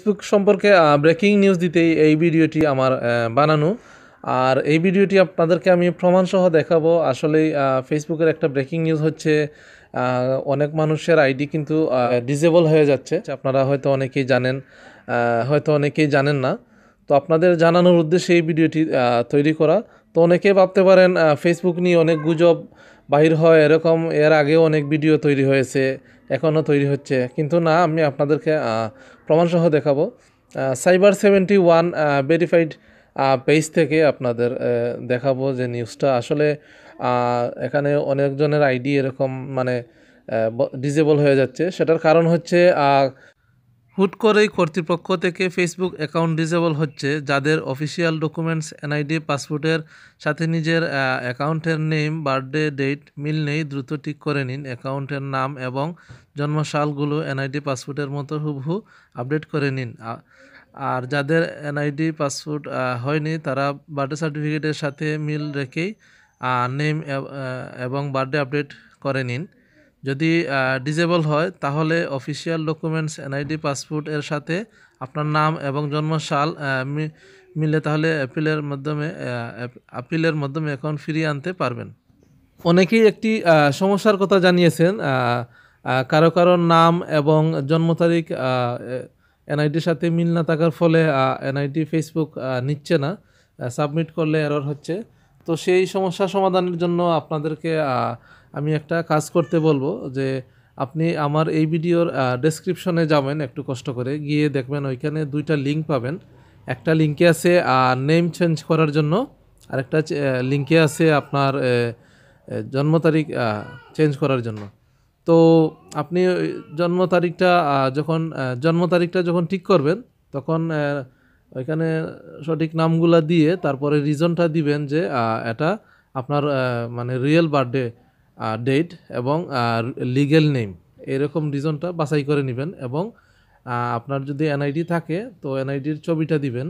Facebook সম্পর্কে breaking news দিতেই এই ভিডিওটি আমার বানানো আর এই ভিডিওটি আপনাদেরকে আমি প্রমাণসহ দেখাবো আসলেই ফেসবুকের একটা ব্রেকিং নিউজ হচ্ছে অনেক মানুষের আইডি কিন্তু ডিজেবল হয়ে যাচ্ছে আপনারা হয়তো অনেকেই জানেন হয়তো অনেকেই জানেন না তো আপনাদের জানানোর উদ্দেশ্যে এই ভিডিওটি তৈরি করা তো অনেকে ভাবতে পারেন ফেসবুক নিয়ে অনেক গুজব বাহির হয় এরকম এর আগেও অনেক ভিডিও তৈরি হয়েছে এখনও তৈরি হচ্ছে কিন্তু না আমি আপনাদেরকে প্রমাণসহ দেখাবো cyber seventy one verified page থেকে আপনাদের দেখাবো যে নিউজটা আসলে এখানে অনেকজনের আইডি এরকম মানে ডিজেবল হয়ে যাচ্ছে সেটার কারণ হচ্ছে হুট করেই কর্তৃপক্ষ থেকে ফেসবুক অ্যাকাউন্ট ডিসেবল হচ্ছে যাদের অফিসিয়াল ডকুমেন্টস এনআইডি পাসপোর্টের সাথে নিজের অ্যাকাউন্টের নেম বার্থডে ডেট মিল নেই দ্রুত ঠিক করে নিন অ্যাকাউন্টের নাম এবং জন্মসালগুলো এনআইডি পাসপোর্টের মতো হুবহু আপডেট করে নিন আর যাদের এনআইডি পাসপোর্ট হয়নি তারা বার্থডে সার্টিফিকেটের সাথে মিল রেখেই নেম এবং বার্থডে আপডেট করে নিন যদি ডিজেবল হয় তাহলে অফিসিয়াল ডকুমেন্টস এনআইডি পাসপোর্ট এর সাথে আপনার নাম এবং জন্মসাল মিলে তাহলে অ্যাপিলের মাধ্যমে আপিলের মাধ্যমে এখন ফিরিয়ে আনতে পারবেন অনেকেই একটি সমস্যার কথা জানিয়েছেন কারো কারো নাম এবং জন্ম তারিখ এনআইডির সাথে মিল না থাকার ফলে এনআইডি ফেসবুক নিচ্ছে না সাবমিট করলে এরর হচ্ছে তো সেই সমস্যা সমাধানের জন্য আপনাদেরকে আমি একটা কাজ করতে বলবো যে আপনি আমার এই ভিডিওর ডেসক্রিপশনে যাবেন একটু কষ্ট করে গিয়ে দেখবেন ওইখানে দুইটা লিঙ্ক পাবেন একটা লিঙ্কে আছে নেম চেঞ্জ করার জন্য আরেকটা লিঙ্কে আছে আপনার জন্ম তারিখ চেঞ্জ করার জন্য তো আপনি জন্ম তারিখটা যখন জন্ম তারিখটা যখন ঠিক করবেন তখন ওইখানে সঠিক নামগুলা দিয়ে তারপরে রিজনটা দিবেন যে এটা আপনার মানে রিয়েল বার্থডে ডেট এবং লিগেল নেম এরকম রিজনটা বাছাই করে নেবেন এবং আপনার যদি এনআইডি থাকে তো এনআইডির ছবিটা দিবেন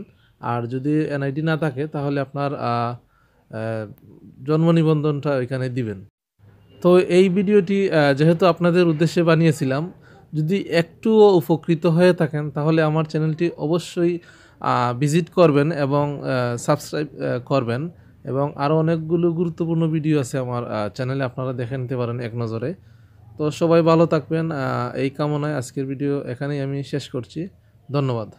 আর যদি এনআইডি না থাকে তাহলে আপনার জন্ম নিবন্ধনটা ওইখানে দিবেন তো এই ভিডিওটি যেহেতু আপনাদের উদ্দেশ্যে বানিয়েছিলাম যদি একটুও উপকৃত হয়ে থাকেন তাহলে আমার চ্যানেলটি অবশ্যই ভিজিট করবেন এবং সাবস্ক্রাইব করবেন এবং আরও অনেকগুলো গুরুত্বপূর্ণ ভিডিও আছে আমার চ্যানেলে আপনারা দেখে নিতে পারেন এক নজরে তো সবাই ভালো থাকবেন এই কামনায় আজকের ভিডিও এখানেই আমি শেষ করছি ধন্যবাদ